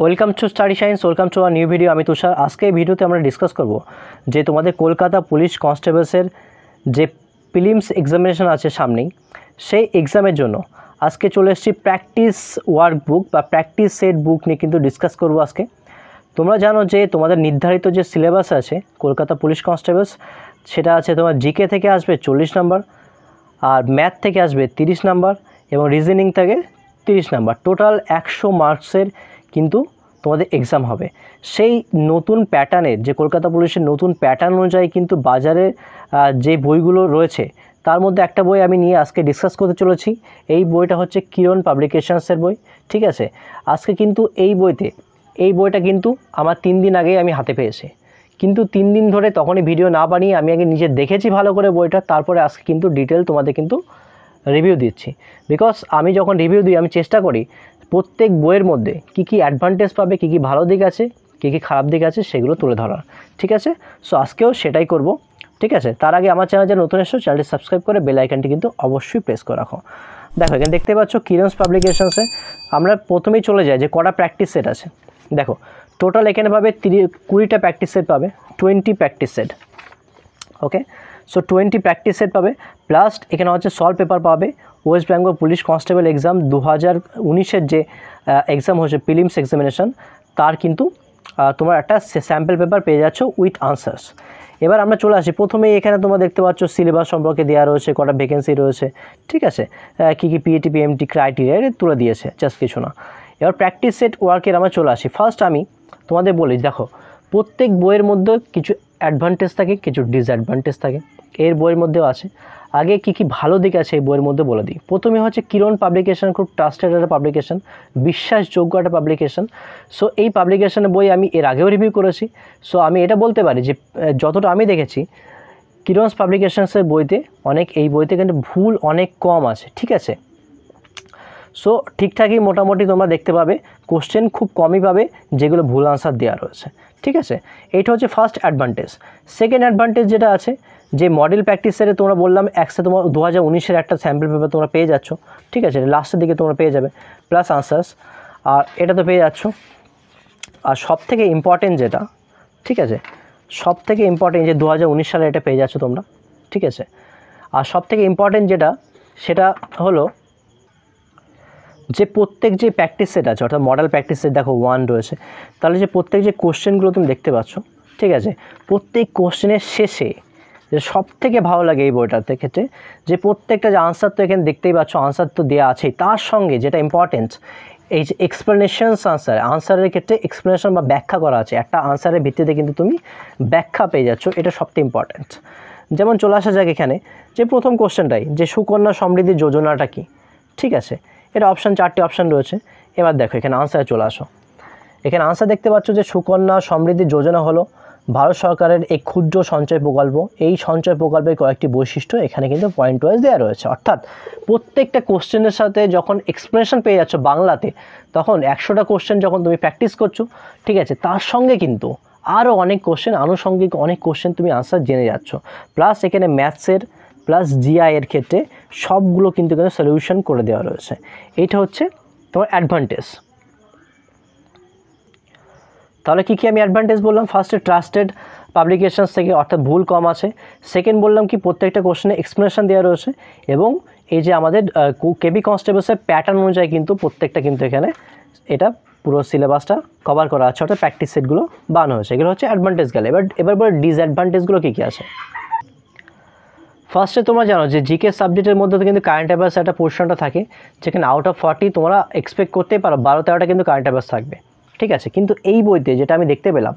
welcome to study science welcome to our new video আমি তুষার আজকে এই ভিডিওতে আমরা ডিসকাস করব যে তোমাদের কলকাতা পুলিশ কনস্টেবলসের যে প্রিলিমস এক্সামিনেশান আছে সামনেই সেই এক্সামের জন্য আজকে চলে এসেছি প্র্যাকটিস ওয়ার্ক বুক বা প্র্যাকটিস সেট বুক নিয়ে কিন্তু ডিসকাস করব আজকে তোমরা জানো যে তোমাদের নির্ধারিত যে সিলেবাস আছে কলকাতা পুলিশ কনস্টেবলস সেটা আছে তোমার জিকে থেকে আসবে চল্লিশ নাম্বার আর ম্যাথ থেকে আসবে তিরিশ নাম্বার এবং রিজনিং থেকে তিরিশ নাম্বার টোটাল একশো মার্কসের কিন্তু তোমাদের এক্সাম হবে সেই নতুন প্যাটার্নের যে কলকাতা পুলিশের নতুন প্যাটার্ন অনুযায়ী কিন্তু বাজারে যে বইগুলো রয়েছে তার মধ্যে একটা বই আমি নিয়ে আজকে ডিসকাস করতে চলেছি এই বইটা হচ্ছে কিরণ পাবলিকেশনসের বই ঠিক আছে আজকে কিন্তু এই বইতে এই বইটা কিন্তু আমার তিন দিন আগে আমি হাতে পেয়েছি কিন্তু তিন দিন ধরে তখনই ভিডিও না বানিয়ে আমি আগে নিজে দেখেছি ভালো করে বইটা তারপরে আজকে কিন্তু ডিটেল তোমাদের কিন্তু রিভিউ দিচ্ছি বিকজ আমি যখন রিভিউ দিই আমি চেষ্টা করি প্রত্যেক বইয়ের মধ্যে কি কি অ্যাডভান্টেজ পাবে কি কি ভালো দিক আছে কী কী খারাপ দিক আছে সেগুলো তুলে ধরা ঠিক আছে সো আজকেও সেটাই করব ঠিক আছে তার আগে আমার চ্যানেল যে নতুন এসো চ্যানেলটি সাবস্ক্রাইব করে বেল আইকনটি কিন্তু অবশ্যই প্রেস করে রাখো দেখো এখানে দেখতে পাচ্ছ কিরণস পাবলিকেশনসে আমরা প্রথমেই চলে যাই যে কটা প্র্যাকটিস সেট আছে দেখো টোটাল এখানে পাবে কুড়িটা প্র্যাকটিস সেট পাবে twenty practice set okay so twenty practice set পাবে প্লাস এখানে হচ্ছে সল পেপার পাবে West Bengal police constable exam দু হাজার উনিশের যে এক্সাম হয়েছে প্রিলিমস এক্সামিনেশান তার কিন্তু তোমার একটা স্যাম্পল পেপার পেয়ে যাচ্ছ উইথ আনসার্স এবার আমরা চলে আসি প্রথমেই এখানে তোমরা দেখতে পাচ্ছ সিলেবাস সম্পর্কে দেওয়া রয়েছে কটা ভ্যাকেন্সি রয়েছে ঠিক আছে কী কী পিএটি পিএমটি ক্রাইটেরিয়া তুলে দিয়েছে জাস্ট কিছু না এবার প্র্যাকটিস সেট ওয়ার্কের আমরা চলে আসি ফার্স্ট আমি তোমাদের বলি দেখো প্রত্যেক বইয়ের মধ্যে কিছু অ্যাডভান্টেজ থাকে কিছু ডিসঅ্যাডভান্টেজ থাকে এর বইয়ের মধ্যেও আছে আগে কি কি ভালো দিক আছে এই বইয়ের মধ্যে বলে দিই প্রথমে হচ্ছে কিরণ পাবলিকেশন খুব ট্রাস্টেড একটা পাবলিকেশন বিশ্বাসযোগ্য একটা পাবলিকেশন সো এই পাবলিকেশনের বই আমি এর আগেও রিভিউ করেছি সো আমি এটা বলতে পারি যে যতটা আমি দেখেছি কিরণস পাবলিকেশনসের বইতে অনেক এই বইতে কিন্তু ভুল অনেক কম আছে ঠিক আছে সো ঠিকঠাকই মোটামুটি তোমরা দেখতে পাবে কোশ্চেন খুব কমই পাবে যেগুলো ভুল আনসার দেওয়া রয়েছে ঠিক আছে এইটা হচ্ছে ফার্স্ট অ্যাডভান্টেজ সেকেন্ড অ্যাডভান্টেজ যেটা আছে যে মডেল প্র্যাকটিসের তোমরা বললাম একসাথে তোমার দু হাজার উনিশের একটা স্যাম্পল পেপার তোমরা পেয়ে যাচ্ছ ঠিক আছে লাস্টের দিকে তোমরা পেয়ে যাবে প্লাস আনসার্স আর এটা তো পেয়ে যাচ্ছ আর সব থেকে ইম্পর্টেন্ট যেটা ঠিক আছে সব থেকে ইম্পর্টেন্ট যে দু সালে এটা পেয়ে যাচ্ছ তোমরা ঠিক আছে আর সব থেকে ইম্পর্টেন্ট যেটা সেটা হলো যে প্রত্যেক যে প্র্যাকটিস সেট আছে অর্থাৎ মডেল প্র্যাকটিস সেট দেখো ওয়ান রয়েছে তাহলে যে প্রত্যেক যে কোশ্চেনগুলো তুমি দেখতে পাচ্ছ ঠিক আছে প্রত্যেক কোশ্চেনের শেষে যে সব থেকে ভালো লাগে এই বইটাতে ক্ষেত্রে যে প্রত্যেকটা যে আনসার তো এখানে দেখতেই পাচ্ছ আনসার তো দেওয়া আছেই তার সঙ্গে যেটা ইম্পর্টেন্ট এই যে এক্সপ্লেনেশনস আনসার আনসারের ক্ষেত্রে এক্সপ্লেনেশন বা ব্যাখ্যা করা আছে একটা আনসারের ভিত্তিতে কিন্তু তুমি ব্যাখ্যা পেয়ে যাচ্ছ এটা সবথেকে ইম্পর্টেন্ট যেমন চলে আসা যাক এখানে যে প্রথম কোশ্চেনটাই যে সুকন্যা সমৃদ্ধি যোজনাটা কি ঠিক আছে এটা অপশান চারটি অপশান রয়েছে এবার দেখো এখানে আনসারে চলে আসো এখানে আনসার দেখতে পাচ্ছ যে সুকন্যা সমৃদ্ধি যোজনা হলো ভারত সরকারের এই ক্ষুদ্র সঞ্চয় প্রকল্প এই সঞ্চয় প্রকল্পের কয়েকটি বৈশিষ্ট্য এখানে কিন্তু পয়েন্ট ওয়াইজ দেওয়া রয়েছে অর্থাৎ প্রত্যেকটা কোশ্চেনের সাথে যখন এক্সপ্লেনেশন পেয়ে যাচ্ছ বাংলাতে তখন একশোটা কোশ্চেন যখন তুমি প্র্যাকটিস করছো ঠিক আছে তার সঙ্গে কিন্তু আরও অনেক কোশ্চেন আনুষঙ্গিক অনেক কোশ্চেন তুমি আনসার জেনে যাচ্ছ প্লাস এখানে ম্যাথসের প্লাস জিআই এর ক্ষেত্রে সবগুলো কিন্তু কিন্তু সলিউশন করে দেওয়া রয়েছে এইটা হচ্ছে তোমার অ্যাডভান্টেজ তাহলে কী কী আমি অ্যাডভান্টেজ বললাম ফার্স্টে ট্রাস্টেড পাবলিকেশানস থেকে অর্থাৎ ভুল কম আছে সেকেন্ড বললাম কি প্রত্যেকটা কোশ্চেনে এক্সপ্লেনেশন দেওয়া রয়েছে এবং এই যে আমাদের কেবি কনস্টেবলসের প্যাটার্ন অনুযায়ী কিন্তু প্রত্যেকটা কিন্তু এখানে এটা পুরো সিলেবাসটা কভার করা আছে অর্থাৎ প্র্যাকটিস সেটগুলো বানানো হয়েছে এগুলো হচ্ছে অ্যাডভান্টেজ গেলে এবার এবার বলে ডিসঅ্যাডভান্টেজগুলো কী কী আছে ফার্স্টে তোমরা জানো যে জিকে সাবজেক্টের মধ্যে তো কিন্তু কারেন্ট অ্যাফেয়ার্স একটা পোর্শনটা থাকে যেখানে আউট অফ ফর্টি তোমরা এক্সপেক্ট করতেই পারো বারো তেরোটা কিন্তু কারেন্ট অ্যাফেয়ার্স থাকবে ঠিক আছে কিন্তু এই বইতে যেটা আমি দেখতে পেলাম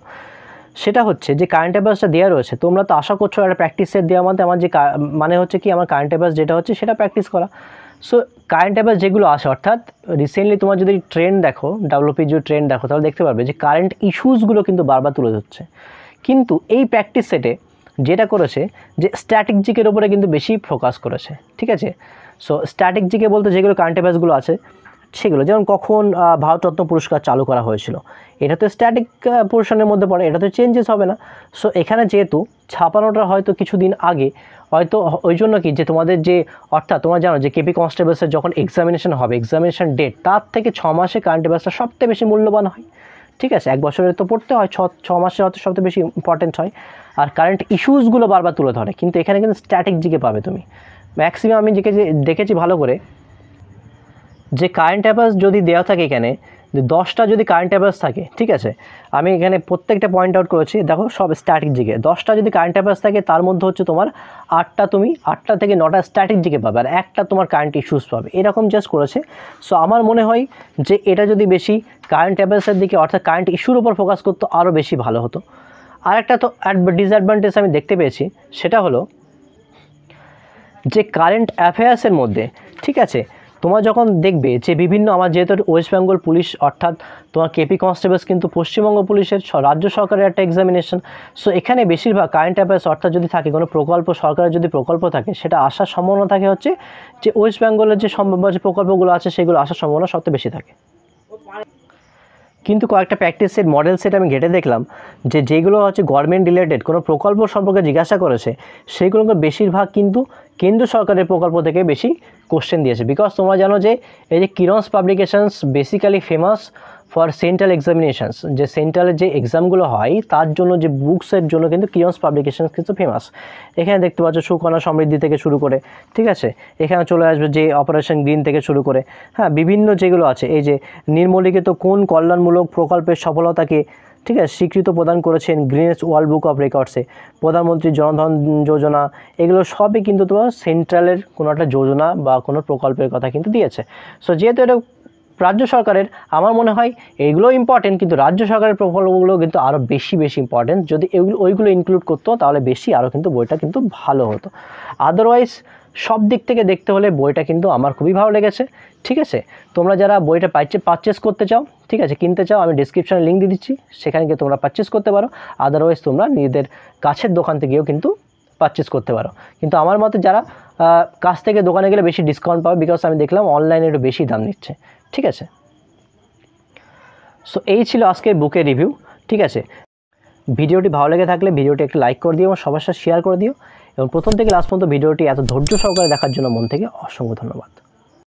সেটা হচ্ছে যে কারেন্ট অ্যাফেয়ার্সটা দেওয়া রয়েছে তোমরা তো আশা করছো একটা প্র্যাকটিস সেট দেওয়া মধ্যে আমার যে মানে হচ্ছে কি আমার কারেন্ট অ্যাফেয়ার্স যেটা হচ্ছে সেটা প্র্যাকটিস করা সো কারেন্ট অ্যাফেয়ার্স যেগুলো আসে অর্থাৎ রিসেন্টলি তোমার যদি ট্রেন্ড দেখো ডাব্লুপির যদি ট্রেন্ড দেখো তাহলে দেখতে পারবে যে কারেন্ট ইস্যুসগুলো কিন্তু বারবার তুলে ধরছে কিন্তু এই প্র্যাকটিস সেটে যেটা করেছে যে স্ট্যাটিক জিকের ওপরে কিন্তু বেশি ফোকাস করেছে ঠিক আছে সো স্ট্যাটিক জিকে বলতে যেগুলো কারেন্ট অ্যাফেয়ার্সগুলো আছে সেগুলো যেমন কখন ভারতরত্ন পুরস্কার চালু করা হয়েছিল এটা তো স্ট্যাটিক পোর্শনের মধ্যে পড়ে এটা তো চেঞ্জেস হবে না সো এখানে যেহেতু ছাপানোটা হয়তো কিছুদিন আগে হয়তো ওই জন্য কি যে তোমাদের যে অর্থাৎ তোমরা জানো যে কেপি কনস্টেবলসের যখন এক্সামিনেশন হবে এক্সামিনেশন ডেট তার থেকে ছ মাসে কারেন্ট অ্যাফেয়ার্সটা সবথেকে বেশি মূল্যবান হয় ঠিক আছে এক বছরের তো পড়তে হয় ছ ছ মাসের হয়তো সবচেয়ে বেশি ইম্পর্টেন্ট হয় আর কারেন্ট ইস্যুসগুলো বারবার তুলে ধরে কিন্তু এখানে কিন্তু স্ট্যাটিক জিকে পাবে তুমি ম্যাক্সিমাম আমি দেখেছি ভালো করে যে কারেন্ট অ্যাফেয়ার্স যদি দেওয়া থাকে এখানে যে দশটা যদি কারেন্ট অ্যাফেয়ার্স থাকে ঠিক আছে আমি এখানে প্রত্যেকটা পয়েন্ট আউট করেছি দেখো সব স্ট্যাটিক দিকে দশটা যদি কারেন্ট অ্যাফেয়ার্স থাকে তার মধ্যে হচ্ছে তোমার আটটা তুমি আটটা থেকে নটা স্ট্যাটিক দিকে পাবে আর একটা তোমার কারেন্ট ইস্যুস পাবে এরকম জাস্ট করেছে সো আমার মনে হয় যে এটা যদি বেশি কারেন্ট অ্যাফেয়ার্সের দিকে অর্থাৎ কারেন্ট ইস্যুর উপর ফোকাস করতো আরও বেশি ভালো হতো আর একটা তো ডিসঅ্যাডভান্টেজ আমি দেখতে পেয়েছি সেটা হলো যে কারেন্ট অ্যাফেয়ার্সের মধ্যে ঠিক আছে তোমার যখন দেখবে যে বিভিন্ন আমার যেহেতু ওয়েস্ট বেঙ্গল পুলিশ অর্থাৎ তোমার কেপি কনস্টেবলস কিন্তু পশ্চিমবঙ্গ পুলিশের রাজ্য সরকারের একটা এক্সামিনেশন সো এখানে বেশিরভাগ কারেন্ট অ্যাফেয়ার্স অর্থাৎ যদি থাকে কোনো প্রকল্প সরকারের যদি প্রকল্প থাকে সেটা আসার সম্ভাবনা থাকে হচ্ছে যে ওয়েস্ট বেঙ্গলের যে সম্ভাব্য যে প্রকল্পগুলো আছে সেগুলো আসার সম্ভাবনা সবচেয়ে বেশি থাকে কিন্তু কয়েকটা প্র্যাকটিস সেট মডেল সেট আমি ঘেটে দেখলাম যে যেগুলো হচ্ছে গভর্নমেন্ট রিলেটেড কোনো প্রকল্প সম্পর্কে জিজ্ঞাসা করেছে সেগুলোকে বেশিরভাগ কিন্তু কেন্দ্র সরকারের প্রকল্প থেকে বেশি কোশ্চেন দিয়েছে বিকজ তোমরা জানো যে এই যে Kiran's publications basically famous for central examinations যে সেন্ট্রালের যে এক্সামগুলো হয় তার জন্য যে বুকসের জন্য কিন্তু কিয়ন্স পাবলিকেশানস কিন্তু ফেমাস এখানে দেখতে পাচ্ছ সুকন্যা সমৃদ্ধি থেকে শুরু করে ঠিক আছে এখানে চলে আসবে যে অপারেশন গ্রিন থেকে শুরু করে হ্যাঁ বিভিন্ন যেগুলো আছে এই যে নির্মলিখিত কোন কল্যাণমূলক প্রকল্পের সফলতাকে ঠিক আছে স্বীকৃত প্রদান করেছেন গ্রিনেস ওয়ার্ল্ড বুক অফ রেকর্ডসে প্রধানমন্ত্রী জনধন যোজনা এগুলো সবই কিন্তু তোমার সেন্ট্রালের কোনো একটা যোজনা বা কোনো প্রকল্পের কথা কিন্তু দিয়েছে সো যেহেতু এটা রাজ্য সরকারের আমার মনে হয় এগুলো ইম্পর্টেন্ট কিন্তু রাজ্য সরকারের প্রকল্পগুলো কিন্তু আরও বেশি বেশি ইম্পর্টেন্ট যদি এগুলো ওইগুলো ইনক্লুড করতো তাহলে বেশি আরও কিন্তু বইটা কিন্তু ভালো হতো আদারওয়াইজ সব দিক থেকে দেখতে হলে বইটা কিন্তু আমার খুবই ভালো লেগেছে ঠিক আছে তোমরা যারা বইটা পাইচে পারচেস করতে চাও ঠিক আছে কিনতে চাও আমি ডিসক্রিপশানে লিঙ্ক দিয়ে দিচ্ছি সেখানে গিয়ে তোমরা পারচেস করতে পারো আদারওয়াইজ তোমরা নিজেদের কাছের দোকান থেকেও কিন্তু পারচেস করতে পারো কিন্তু আমার মতে যারা কাছ থেকে দোকানে গেলে বেশি ডিসকাউন্ট পাবে বিকজ আমি দেখলাম অনলাইনে একটু বেশি দাম নিচ্ছে ঠিক আছে সো এই ছিল আজকের বুকের রিভিউ ঠিক আছে ভিডিওটি ভালো লেগে থাকলে ভিডিওটি একটু লাইক করে দিও এবং সবার সাথে শেয়ার করে দিও এবং প্রথম থেকে লাস্ট পর্যন্ত ভিডিওটি এত ধৈর্য সহকারে দেখার জন্য মন থেকে অসংখ্য ধন্যবাদ